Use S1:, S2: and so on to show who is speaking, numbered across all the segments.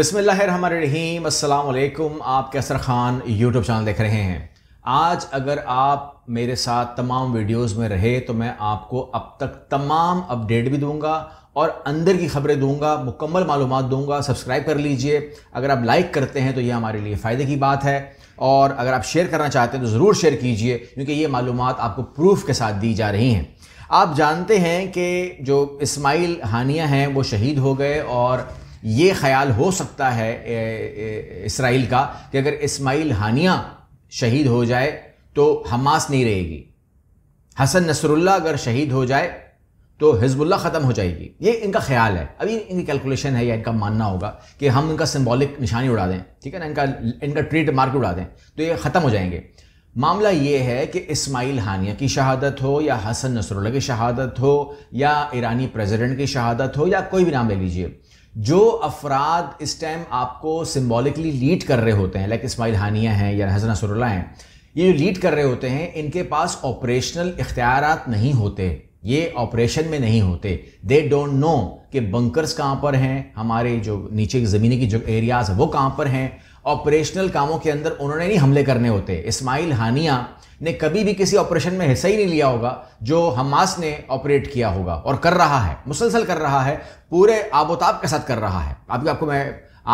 S1: अस्सलाम वालेकुम आप कैसर ख़ान यूट्यूब चैनल देख रहे हैं आज अगर आप मेरे साथ तमाम वीडियोस में रहे तो मैं आपको अब तक तमाम अपडेट भी दूंगा और अंदर की खबरें दूंगा मुकम्मल मालूम दूंगा सब्सक्राइब कर लीजिए अगर आप लाइक करते हैं तो ये हमारे लिए फ़ायदे की बात है और अगर आप शेयर करना चाहते हैं तो ज़रूर शेयर कीजिए क्योंकि ये मालूम आपको प्रूफ के साथ दी जा रही हैं आप जानते हैं कि जो इस्माइल हानिया हैं वो शहीद हो गए और ये ख्याल हो सकता है इसराइल का कि अगर इस्माइल हानिया शहीद हो जाए तो हमास नहीं रहेगी हसन नसरुल्ला अगर शहीद हो जाए तो हिजबुल्ला ख़त्म हो जाएगी ये इनका ख्याल है अभी इनकी कैलकुलेशन है या इनका मानना होगा कि हम इनका सिंबॉलिक निशानी उड़ा दें ठीक है ना इनका इनका ट्रेड मार्क उड़ा दें तो ये ख़त्म हो जाएंगे मामला ये है कि इस्माइल हानिया की शहादत हो या हसन नसरुल्ला की शहादत हो या ईरानी प्रेसिडेंट की शहादत हो या कोई भी नाम ले लीजिए जो अफराद इस टाइम आपको सिम्बॉलिकली लीड कर रहे होते हैं लाइक इस्माइल हानिया हैं या हसन सुरला हैं ये जो लीड कर रहे होते हैं इनके पास ऑपरेशनल इख्तियार नहीं होते ये ऑपरेशन में नहीं होते दे डोंट नो कि बंकर्स कहाँ पर हैं हमारे जो नीचे की ज़मीनी की जो एरियाज़ वो कहाँ पर हैं ऑपरेशनल कामों के अंदर उन्होंने नहीं हमले करने होते इस्माइल हानिया ने कभी भी किसी ऑपरेशन में हिस्सा ही नहीं लिया होगा जो हमास ने ऑपरेट किया होगा और कर रहा है मुसलसल कर रहा है पूरे आबोताब के साथ कर रहा है अभी आपको मैं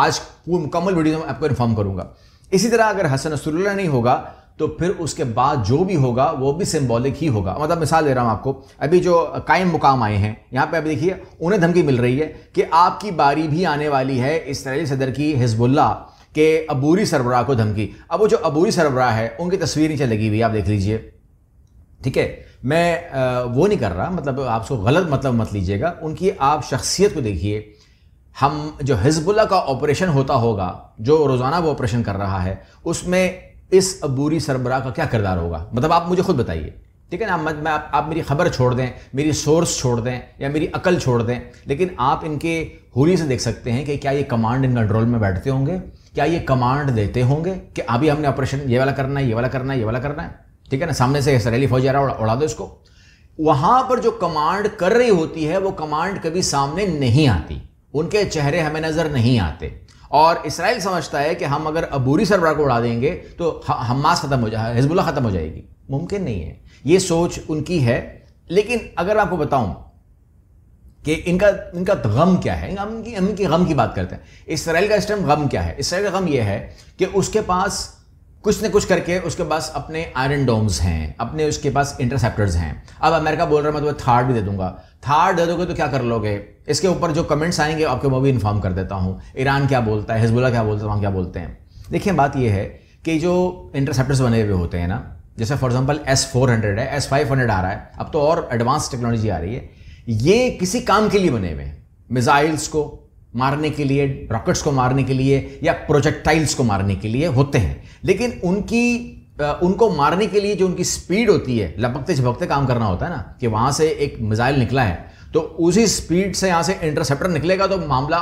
S1: आज पूरी मुकम्मल वीडियो में आपको इन्फॉर्म करूंगा इसी तरह अगर हसन नसरुल्ला नहीं होगा तो फिर उसके बाद जो भी होगा वो भी सिम्बॉलिक ही होगा मतलब मिसाल दे रहा हूँ आपको अभी जो कायम मुकाम आए हैं यहाँ पे अभी देखिए उन्हें धमकी मिल रही है कि आपकी बारी भी आने वाली है इसराइली सदर की हिजबुल्ला के अबूरी सरबराह को धमकी अब वो जो अबूरी सरबराह है उनकी तस्वीर नीचे लगी हुई आप देख लीजिए ठीक है मैं वो नहीं कर रहा मतलब आपको गलत मतलब मत लीजिएगा उनकी आप शख्सियत को देखिए हम जो हिजबुल्ला का ऑपरेशन होता होगा जो रोज़ाना वो ऑपरेशन कर रहा है उसमें इस अबूरी सरबरा का क्या किरदार होगा मतलब आप मुझे खुद बताइए ठीक है ना मैं, मैं आप, आप मेरी खबर छोड़ दें मेरी सोर्स छोड़ दें या मेरी अकल छोड़ दें लेकिन आप इनके होली से देख सकते हैं कि क्या ये कमांड इन कंट्रोल में बैठते होंगे क्या ये कमांड देते होंगे कि अभी हमने ऑपरेशन ये वाला करना है ये वाला करना है ये वाला करना है ठीक है ना सामने से सरेली फौजी आ रहा उड़ा दो इसको वहां पर जो कमांड कर रही होती है वो कमांड कभी सामने नहीं आती उनके चेहरे हमें नज़र नहीं आते और इसराइल समझता है कि हम अगर अबूरी सरबरा को उड़ा देंगे तो हमास ख़त्म हो जाए हिजबुल्ला ख़त्म हो जाएगी मुमकिन नहीं है ये सोच उनकी है लेकिन अगर आपको बताऊं कि इनका इनका गम क्या है हम इनकी गम की बात करते हैं इसराइल का इस टाइम गम क्या है इसराइल का गम यह है कि उसके पास कुछ न कुछ करके उसके पास अपने आयरन डोम्स हैं अपने उसके पास इंटरसेप्टर्स हैं अब अमेरिका बोल रहा है मैं तुम्हें थार्ड भी दे दूंगा थार्ड दे दोगे तो क्या कर लोगे इसके ऊपर जो कमेंट्स आएंगे आपके मैं भी इन्फॉर्म कर देता हूँ ईरान क्या बोलता है हिजबुल्ला क्या बोलता है वहाँ क्या बोलते हैं देखिए बात यह है कि जो इंटरसेप्टर्स बने हुए होते हैं ना जैसे for example S four hundred है एस फाइव हंड्रेड आ रहा है अब तो और एडवांस टेक्नोलॉजी आ रही है ये किसी काम के लिए बने हुए हैं मिज़ाइल्स को मारने के लिए रॉकेट्स को मारने के लिए या प्रोजेक्टाइल्स को मारने के लिए होते हैं लेकिन उनकी उनको मारने के लिए जो उनकी स्पीड होती है लपकते झपकते काम करना होता है ना कि वहाँ से एक मिसाइल निकला है तो उसी स्पीड से यहाँ से इंटरसेप्टर निकलेगा तो मामला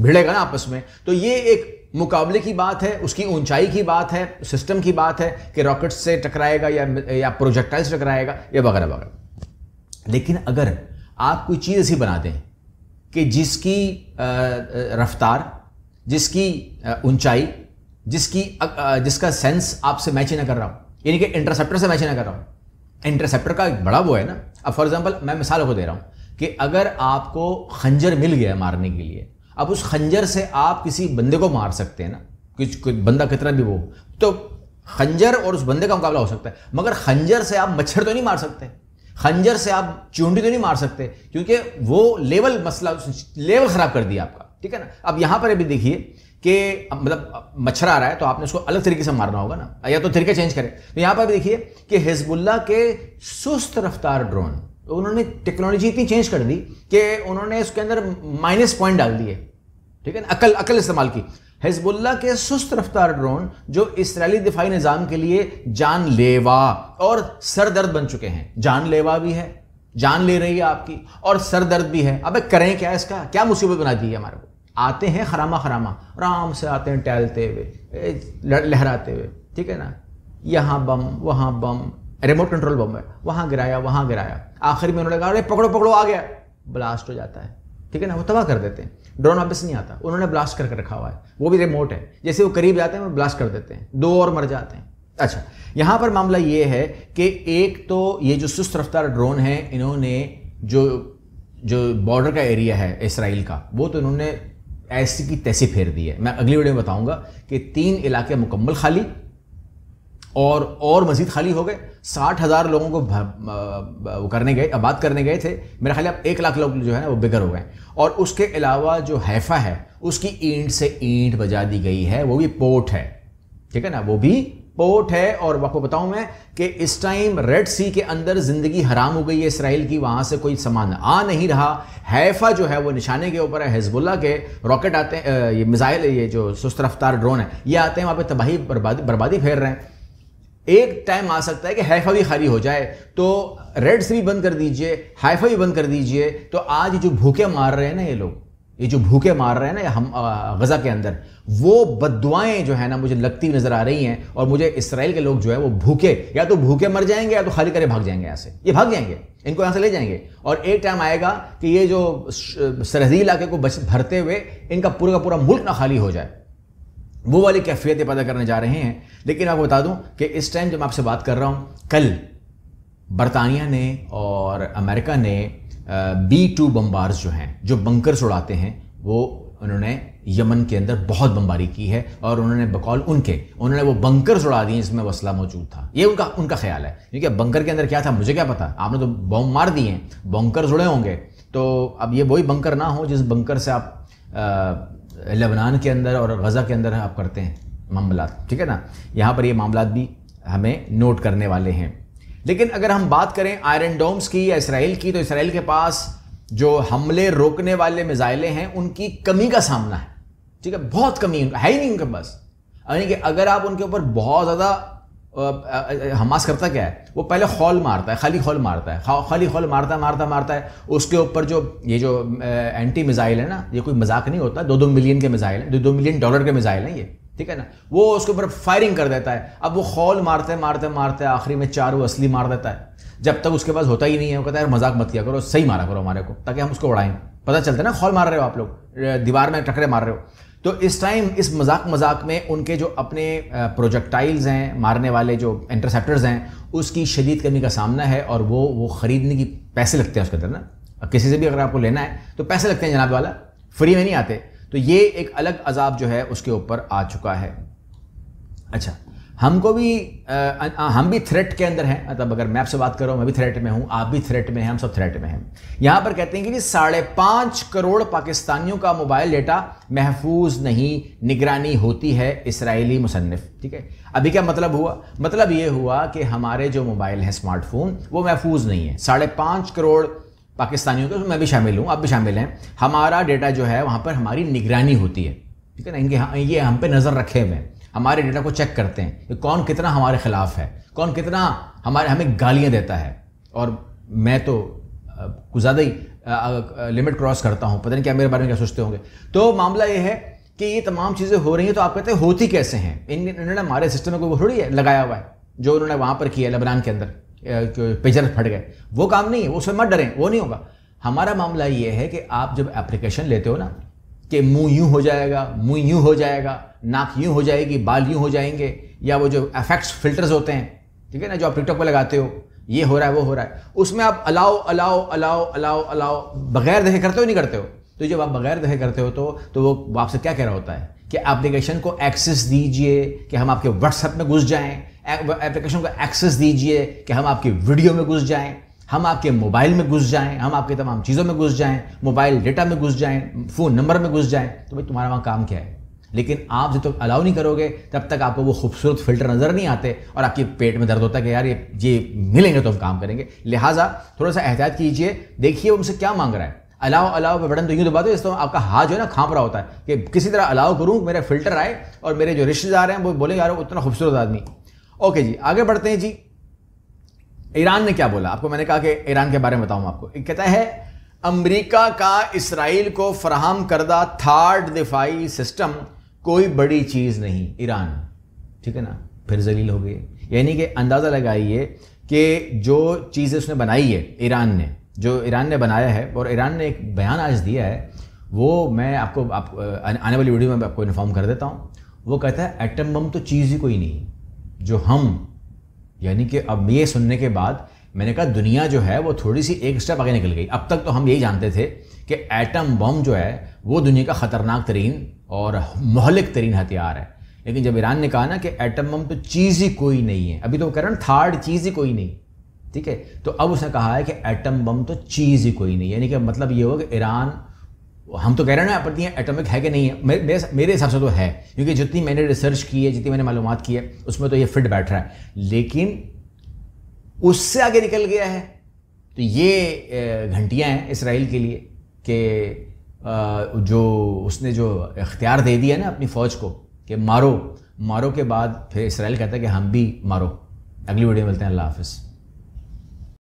S1: भिड़ेगा ना आपस में तो ये एक मुकाबले की बात है उसकी ऊंचाई की बात है सिस्टम की बात है कि रॉकेट से टकराएगा या या प्रोजेक्टाइल से टकराएगा या वगैरह वगैरह लेकिन अगर आप कोई चीज़ ऐसी बना दें कि जिसकी रफ्तार जिसकी ऊंचाई जिसकी जिसका सेंस आपसे मैच ही ना कर रहा हूँ यानी कि इंटरसेप्टर से मैच ही ना कर रहा हूँ इंटरसेप्टर का एक बड़ा वो है ना अब फॉर एग्जांपल मैं मिसाल को दे रहा हूँ कि अगर आपको खंजर मिल गया है मारने के लिए अब उस खंजर से आप किसी बंदे को मार सकते हैं ना कुछ कुछ बंदा कितना भी वो तो खंजर और उस बंदे का मुकाबला हो सकता है मगर खंजर से आप मच्छर तो नहीं मार सकते खंजर से आप चूंडी तो नहीं मार सकते क्योंकि वो लेवल मसला लेवल ख़राब कर दिया आपका ठीक है ना अब यहां पर अभी देखिए कि मतलब मच्छर आ रहा है तो आपने उसको अलग तरीके से मारना होगा ना या तो तरीका चेंज करें तो यहां पर भी देखिए कि हिजबुल्ला के सुस्त रफ्तार ड्रोन उन्होंने टेक्नोलॉजी इतनी चेंज कर दी कि उन्होंने उसके अंदर माइनस पॉइंट डाल दिए ठीक है ना अकल अकल इस्तेमाल की हिजबुल्ला के सुस्त रफ्तार ड्रोन जो इसराइली दिफाई निज़ाम के लिए जानलेवा और सरदर्द बन चुके हैं जानलेवा भी है जान ले रही है आपकी और सरदर्द भी है अब करें क्या इसका क्या मुसीबत बना दी है हमारे को आते हैं खरामा खरामा आराम से आते हैं टहलते हुए लहराते हुए ठीक है ना यहाँ बम वहाँ बम रिमोट कंट्रोल बम है वहाँ गिराया वहाँ गिराया आखिर में उन्होंने कहा अरे पकड़ो पकड़ो आ गया ब्लास्ट हो जाता है ठीक है ना वो तबाह कर देते हैं ड्रोन वापस नहीं आता उन्होंने ब्लास्ट करके रखा हुआ है वो भी रिमोट है जैसे वो करीब जाते हैं वो ब्लास्ट कर देते हैं दो और मर जाते हैं अच्छा यहाँ पर मामला ये है कि एक तो ये जो सुस्त रफ्तार ड्रोन है इन्होंने जो जो बॉर्डर का एरिया है इसराइल का वो तो इन्होंने ऐसी की तैसी फेर दी है मैं अगली वीडियो में बताऊंगा कि तीन इलाके मुकम्मल खाली और और मज़ीद खाली हो गए साठ हज़ार लोगों को वो करने गए बात करने गए थे मेरे ख्याल अब एक लाख लोग जो है ना वो बेघर हो गए और उसके अलावा जो हैफ़ा है उसकी ईंट से ईंट बजा दी गई है वो भी पोर्ट है ठीक है ना वो भी पोर्ट है और आपको बताऊं मैं कि इस टाइम रेड सी के अंदर ज़िंदगी हराम हो गई है इसराइल की वहां से कोई सामान आ नहीं रहा हैफ़ा जो है वो निशाने के ऊपर है हिजबुल्ला के रॉकेट आते हैं ये मिज़ाइल ये जो सुस्त रफ्तार ड्रोन है ये आते हैं वहां पर तबाही बर्बादी बर्बादी फेर रहे हैं एक टाइम आ सकता है कि हैफा भी खाली हो जाए तो रेड सी बंद कर दीजिए हाइफा भी बंद कर दीजिए तो आज जो भूखे मार रहे हैं ना ये लोग ये जो भूखे मार रहे हैं ना हम गज़ा के अंदर वो बदवाएँ जो है ना मुझे लगती नज़र आ रही हैं और मुझे इसराइल के लोग जो है वो भूखे या तो भूखे मर जाएंगे या तो खाली करे भाग जाएंगे यहाँ से ये भाग जाएंगे इनको यहाँ से ले जाएंगे और एक टाइम आएगा कि ये जो सरहदी इलाके को बच भरते हुए इनका पूरा का पूरा मुल्क ना खाली हो जाए वो वाली कैफियतें पैदा करने जा रहे हैं लेकिन आपको बता दूं कि इस टाइम जब मैं आपसे बात कर रहा हूं कल बरतानिया ने और अमेरिका ने बी टू बम्बार्स जो हैं जो बंकर्स उड़ाते हैं वो उन्होंने यमन के अंदर बहुत बमबारी की है और उन्होंने बकौल उनके उन्होंने वो बंकर्स उड़ा दिए जिसमें वसला मौजूद था ये उनका उनका ख्याल है क्योंकि बंकर के अंदर क्या था मुझे क्या पता आपने तो बॉम्ब मार दिए हैं बंकर्स उड़े होंगे तो अब ये वही बंकर ना हो जिस बंकर से आप लेबनान के अंदर और गज़ा के अंदर आप करते हैं मामला ठीक है ना यहाँ पर ये मामला भी हमें नोट करने वाले हैं लेकिन अगर हम बात करें आयरन डोम्स की या इसराइल की तो इसराइल के पास जो हमले रोकने वाले मिज़ाइलें हैं उनकी कमी का सामना है ठीक है बहुत कमी है ही नहीं उनके पास यानी कि अगर आप उनके ऊपर बहुत ज़्यादा हमास करता क्या है वो पहले हॉल मारता है खाली हॉल मारता है हाँ, खाली हॉल मारता मारता मारता है उसके ऊपर जो ये जो एंटी मिज़ाइल है ना ये कोई मजाक नहीं होता दो दो मिलियन के मिज़ाइल हैं दो दो मिलियन डॉलर के मिज़ाइल हैं ये ठीक है ना वो उसके ऊपर फायरिंग कर देता है अब वो हॉल मारते मारते मारते आखिरी में चार वो असली मार देता है जब तक उसके पास होता ही नहीं है वो कहता है यार मजाक मत किया करो सही मारा करो हमारे को ताकि हम उसको उड़ाएं पता चलता है ना हॉल मार रहे हो आप लोग दीवार में टकरे मार रहे हो तो इस टाइम इस मजाक मजाक में उनके जो अपने प्रोजेक्टाइल्स हैं मारने वाले जो इंटरसेप्टर्स हैं उसकी शदीद कमी का सामना है और वो वो ख़रीदने की पैसे लगते हैं उसके अंदर ना किसी से भी अगर आपको लेना है तो पैसे लगते हैं जनाब वाला फ्री में नहीं आते तो ये एक अलग अजाब जो है उसके ऊपर आ चुका है अच्छा हमको भी आ, हम भी थ्रेट के अंदर हैं मतलब अगर मैं आपसे बात कर रहा हूँ मैं भी थ्रेट में हूँ आप भी थ्रेट में हैं हम सब थ्रेट में हैं यहाँ पर कहते हैं कि जी साढ़े पाँच करोड़ पाकिस्तानियों का मोबाइल डेटा महफूज नहीं निगरानी होती है इसराइली मुसनफ़ ठीक है अभी क्या मतलब हुआ मतलब ये हुआ कि हमारे जो मोबाइल हैं स्मार्टफोन वो महफूज नहीं है साढ़े पाँच करोड़ पाकिस्तानियों के तो मैं भी शामिल हूँ आप भी शामिल हैं हमारा डेटा जो है वहाँ पर हमारी निगरानी होती है ठीक है ना इनके ये हम पे नज़र रखे हुए हैं हमारे डेटा को चेक करते हैं कि कौन कितना हमारे ख़िलाफ़ है कौन कितना हमारे हमें गालियाँ देता है और मैं तो कुछ ज़्यादा ही लिमिट क्रॉस करता हूँ पता नहीं क्या मेरे बारे में क्या सोचते होंगे तो मामला ये है कि ये तमाम चीज़ें हो रही हैं तो आप कहते हैं होती कैसे हैं इन इन्होंने हमारे सिस्टम में कोई थोड़ी लगाया हुआ है जो उन्होंने वहाँ पर किया लबनान के अंदर पेजर फट गए वो काम नहीं है उसमें मत डरें वो नहीं होगा हमारा मामला ये है कि आप जब एप्लीकेशन लेते हो ना कि मुंह यूं हो जाएगा मुंह यूं हो जाएगा नाक यूं हो जाएगी बाल यूं हो जाएंगे या वो जो एफेक्ट्स फिल्टर्स होते हैं ठीक है ना जो आप टिकटॉक पर लगाते हो ये हो रहा है वो हो रहा है उसमें आप अलाओ अलाओ अलाओ अलाओ अलाओ बगैर देखे करते हो नहीं करते हो तो जब आप बगैर देखे करते हो तो तो वो आपसे क्या कह रहा होता है कि एप्लीकेशन को एक्सेस दीजिए कि हम आपके व्हाट्सएप में घुस जाएं एप्लीकेशन को एक्सेस दीजिए कि हम आपकी वीडियो में घुस जाएं हम आपके मोबाइल में घुस जाएं हम आपके तमाम चीज़ों में घुस जाएं मोबाइल डेटा में घुस जाएं फ़ोन नंबर में घुस जाएं तो भाई तुम्हारा वहाँ काम क्या है लेकिन आप जब तक तो अलाउ नहीं करोगे तब तक आपको वो खूबसूरत फिल्टर नज़र नहीं आते और आपके पेट में दर्द होता है कि यार ये ये मिलेंगे तो हम काम करेंगे लिहाजा थोड़ा सा एहतियात कीजिए देखिए उनसे क्या मांग रहा है अलाव अलाव पे बटन तो यूँ दबा दो इस तो आपका हाथ जो है ना खाँप रहा होता है कि किसी तरह अलाउ करूँ मेरा फिल्टर आए और मेरे जो रिश्तेदार हैं वो बोले यार उतना खूबसूरत आदमी ओके जी आगे बढ़ते हैं जी ईरान ने क्या बोला आपको मैंने कहा कि ईरान के बारे में बताऊं आपको कहता है अमेरिका का इसराइल को फराहम करदा थार्ड दिफाई सिस्टम कोई बड़ी चीज़ नहीं ईरान ठीक है ना फिर जलील हो गई यानी कि अंदाज़ा लगाइए कि जो चीज़ उसने बनाई है ईरान ने जो ईरान ने बनाया है और ईरान ने एक बयान आज दिया है वो मैं आपको आप आने वाली वीडियो में आपको इन्फॉर्म कर देता हूँ वो कहता है एटम बम तो चीज़ ही कोई नहीं जो हम यानी कि अब ये सुनने के बाद मैंने कहा दुनिया जो है वो थोड़ी सी एक स्टेप आगे निकल गई अब तक तो हम यही जानते थे कि एटम बम जो है वो दुनिया का ख़तरनाक तरीन और मोहलिक तरीन हथियार है लेकिन जब ईरान ने कहा ना कि एटम बम तो चीज़ ही कोई नहीं है अभी तो वो कह रहे हैं थर्ड चीज़ ही कोई नहीं ठीक है तो अब उसने कहा है कि एटम बम तो चीज़ ही कोई नहीं यानी कि मतलब ये हो कि ईरान हम तो कह रहे हैं ना आपत्तियाँ एटॉमिक है कि नहीं है मेरे मेरे हिसाब से तो है क्योंकि जितनी मैंने रिसर्च की है जितनी मैंने मालूम की है उसमें तो ये फिट बैठ रहा है लेकिन उससे आगे निकल गया है तो ये घंटियाँ हैं इसराइल के लिए कि जो उसने जो इख्तियार दे दिया ना अपनी फ़ौज को कि मारो मारो के बाद फिर इसराइल कहता है कि हम भी मारो अगली वीडियो मिलते हैं अल्लाह हाफिज़